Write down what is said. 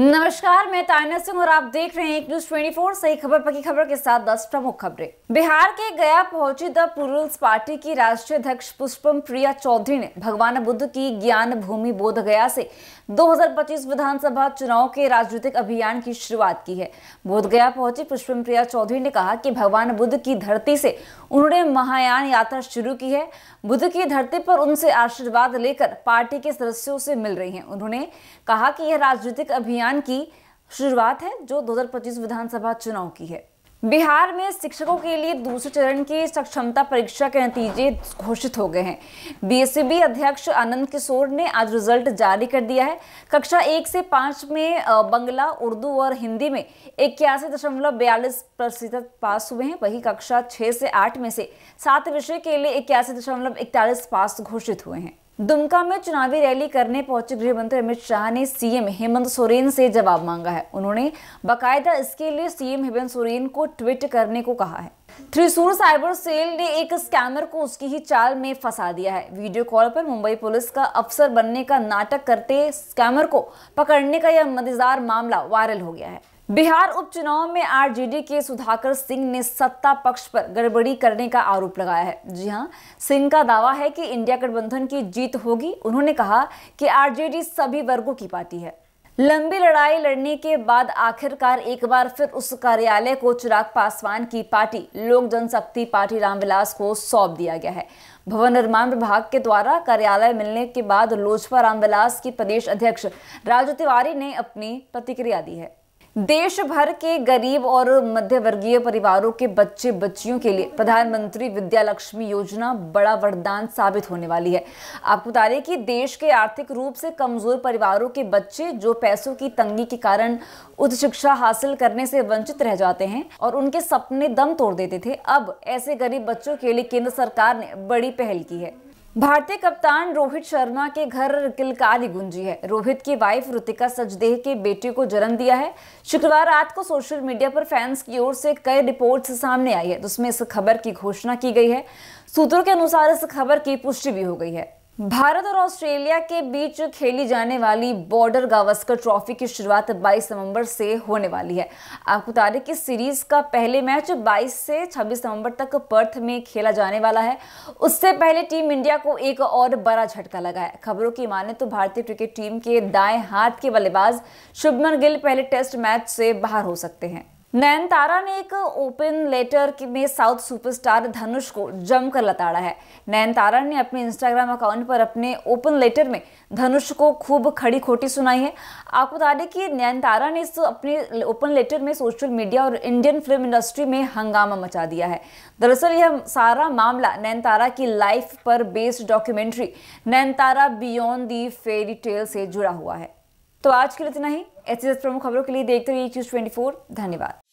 नमस्कार मैं ताइना सिंह और आप देख रहे हैं एक न्यूज 24 सही खबर पकी खबर के साथ 10 प्रमुख खबरें बिहार के गया पहुंची द पुरुल्स पार्टी की राष्ट्रीय अध्यक्ष पुष्पम प्रिया चौधरी ने भगवान बुद्ध की ज्ञान भूमि बोध गया से 2025 विधानसभा चुनाव के राजनीतिक अभियान की शुरुआत की है बोध गया पहुंची पुष्पम प्रिया चौधरी ने कहा की भगवान बुद्ध की धरती से उन्होंने महायान यात्रा शुरू की है बुद्ध की धरती पर उनसे आशीर्वाद लेकर पार्टी के सदस्यों से मिल रही है उन्होंने कहा की यह राजनीतिक अभियान अभियान की शुरुआत है जो 2025 विधानसभा चुनाव की है बिहार में शिक्षकों के लिए दूसरे चरण की सक्षमता परीक्षा के नतीजे घोषित हो गए हैं बीएससीबी अध्यक्ष आनंद किशोर ने आज रिजल्ट जारी कर दिया है कक्षा एक से पाँच में बंगला उर्दू और हिंदी में इक्यासी दशमलव बयालीस प्रतिशत पास हुए हैं वहीं कक्षा छः से आठ में से सात विषय के लिए इक्यासी दशमलव इकतालीस पास घोषित हुए हैं दुमका में चुनावी रैली करने पहुंचे गृह मंत्री अमित शाह ने सीएम हेमंत सोरेन से जवाब मांगा है उन्होंने बकायदा इसके लिए सीएम हेमंत सोरेन को ट्वीट करने को कहा है त्रिशूर साइबर सेल ने एक स्कैमर को उसकी ही चाल में फंसा दिया है वीडियो कॉल पर मुंबई पुलिस का अफसर बनने का नाटक करते स्कैमर को पकड़ने का यह मजेदार मामला वायरल हो गया है बिहार उपचुनाव में आरजेडी के सुधाकर सिंह ने सत्ता पक्ष पर गड़बड़ी करने का आरोप लगाया है जी हां सिंह का दावा है कि इंडिया गठबंधन की जीत होगी उन्होंने कहा कि आरजेडी सभी वर्गों की पार्टी है लंबी लड़ाई लड़ने के बाद आखिरकार एक बार फिर उस कार्यालय को चिराग पासवान की पार्टी लोक जनशक्ति पार्टी रामविलास को सौंप दिया गया है भवन निर्माण विभाग के द्वारा कार्यालय मिलने के बाद लोजपा रामविलास की प्रदेश अध्यक्ष राजू तिवारी ने अपनी प्रतिक्रिया दी है देश भर के गरीब और मध्य वर्गीय परिवारों के बच्चे बच्चियों के लिए प्रधानमंत्री विद्या लक्ष्मी योजना बड़ा वरदान साबित होने वाली है आपको बता दें कि देश के आर्थिक रूप से कमजोर परिवारों के बच्चे जो पैसों की तंगी के कारण उच्च शिक्षा हासिल करने से वंचित रह जाते हैं और उनके सपने दम तोड़ देते थे अब ऐसे गरीब बच्चों के लिए केंद्र सरकार ने बड़ी पहल की है भारतीय कप्तान रोहित शर्मा के घर किलकारी गुंजी है रोहित की वाइफ रुतिका सजदेह के बेटे को जन्म दिया है शुक्रवार रात को सोशल मीडिया पर फैंस की ओर से कई रिपोर्ट्स सामने आई है जिसमें इस खबर की घोषणा की गई है सूत्रों के अनुसार इस खबर की पुष्टि भी हो गई है भारत और ऑस्ट्रेलिया के बीच खेली जाने वाली बॉर्डर गावस्कर ट्रॉफी की शुरुआत 22 नवंबर से होने वाली है आपको बता दें कि सीरीज का पहले मैच 22 से 26 नवंबर तक पर्थ में खेला जाने वाला है उससे पहले टीम इंडिया को एक और बड़ा झटका लगा है खबरों की माने तो भारतीय क्रिकेट टीम के दाएं हाथ के बल्लेबाज शुभमन गिल पहले टेस्ट मैच से बाहर हो सकते हैं नयनतारा ने एक ओपन लेटर में साउथ सुपरस्टार धनुष को जमकर लताड़ा है नयनतारा ने अपने इंस्टाग्राम अकाउंट पर अपने ओपन लेटर में धनुष को खूब खड़ी खोटी सुनाई है आपको बता दें कि नयनतारा ने इस अपने ओपन लेटर में सोशल मीडिया और इंडियन फिल्म इंडस्ट्री में हंगामा मचा दिया है दरअसल यह सारा मामला नयनतारा की लाइफ पर based documentary Nayanthara beyond the fairy tale से जुड़ा हुआ है तो आज के लिए इतना ही ऐसी प्रमुख खबरों के लिए देखते रहिए न्यूज ट्वेंटी धन्यवाद